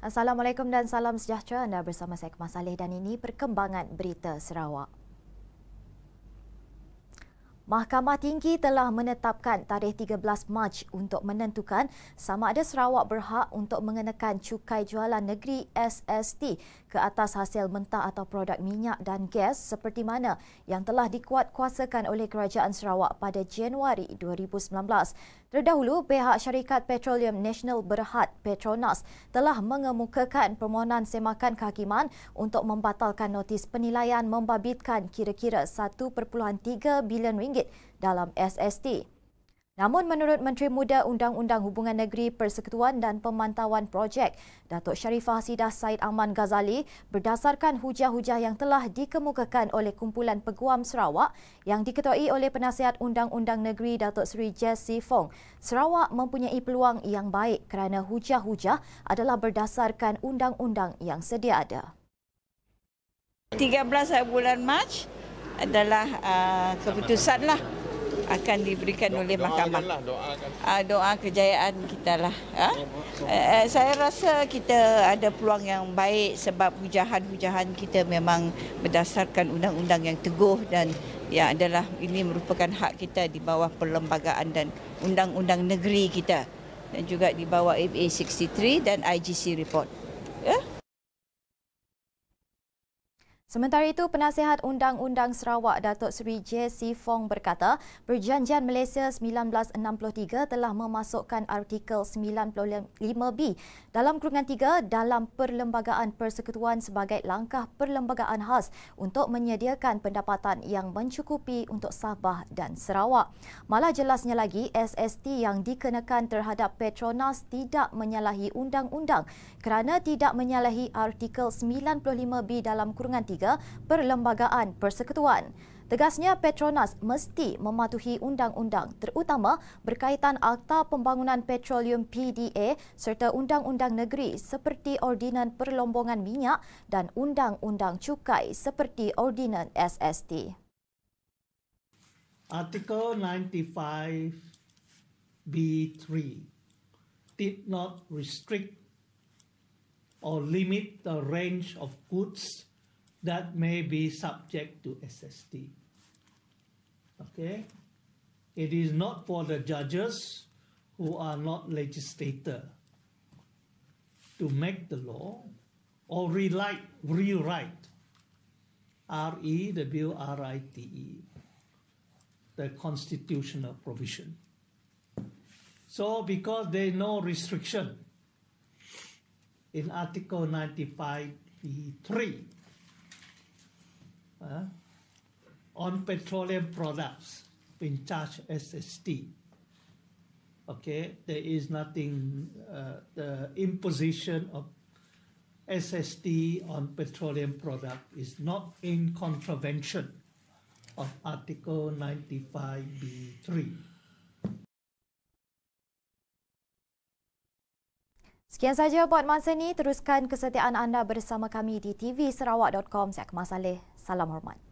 Assalamualaikum dan salam sejahtera anda bersama saya Kemas Saleh dan ini perkembangan berita Sarawak. Mahkamah Tinggi telah menetapkan tarikh 13 Mac untuk menentukan sama ada Sarawak berhak untuk mengenakan cukai jualan negeri SST ke atas hasil mentah atau produk minyak dan gas seperti mana yang telah dikuatkuasakan oleh Kerajaan Sarawak pada Januari 2019. Terdahulu, pihak Syarikat Petroleum Nasional Berhad Petronas telah mengemukakan permohonan semakan kehakiman untuk membatalkan notis penilaian membabitkan kira-kira 1.3 bilion ringgit dalam SST. Namun menurut Menteri Muda Undang-Undang Hubungan Negeri Persekutuan dan Pemantauan Projek, Datuk Sharifah Sidah Said Aman Ghazali, berdasarkan hujah-hujah yang telah dikemukakan oleh Kumpulan Peguam Sarawak yang diketuai oleh Penasihat Undang-Undang Negeri Datuk Seri Jesse Fong, Sarawak mempunyai peluang yang baik kerana hujah-hujah adalah berdasarkan undang-undang yang sedia ada. 13 bulan Mac adalah uh, keputusan lah akan diberikan doa, oleh lah, mahkamah. Doa, uh, doa kejayaan kita lah. Uh, uh, saya rasa kita ada peluang yang baik sebab hujahan-hujahan kita memang berdasarkan undang-undang yang teguh dan ya adalah ini merupakan hak kita di bawah perlembagaan dan undang-undang negeri kita dan juga di bawah FA63 dan IGC report. Sementara itu, penasihat Undang-Undang Sarawak Datuk Seri J.C. Fong berkata, Perjanjian Malaysia 1963 telah memasukkan artikel 95B dalam kurungan 3 dalam Perlembagaan Persekutuan sebagai langkah perlembagaan khas untuk menyediakan pendapatan yang mencukupi untuk Sabah dan Sarawak. Malah jelasnya lagi, SST yang dikenakan terhadap Petronas tidak menyalahi Undang-Undang kerana tidak menyalahi artikel 95B dalam kurungan 3 Perlembagaan Persekutuan. Tegasnya Petronas mesti mematuhi undang-undang terutama berkaitan Akta Pembangunan Petroleum PDA serta undang-undang negeri seperti Ordinan Perlombongan Minyak dan undang-undang cukai seperti Ordinan SST. Artikel 95B3 did not restrict or limit the range of goods that may be subject to SST. Okay? It is not for the judges who are not legislator to make the law or rewrite, rewrite R E W R I T E, the constitutional provision. So, because there is no restriction in Article 95b3, uh, on petroleum products been charged SST. Okay, there is nothing, uh, the imposition of SST on petroleum product is not in contravention of Article 95B3. Sekian saja buat masa ini. Teruskan kesetiaan anda bersama kami di TV tvserawak.com. Saya Kemal Saleh. Salam hormat.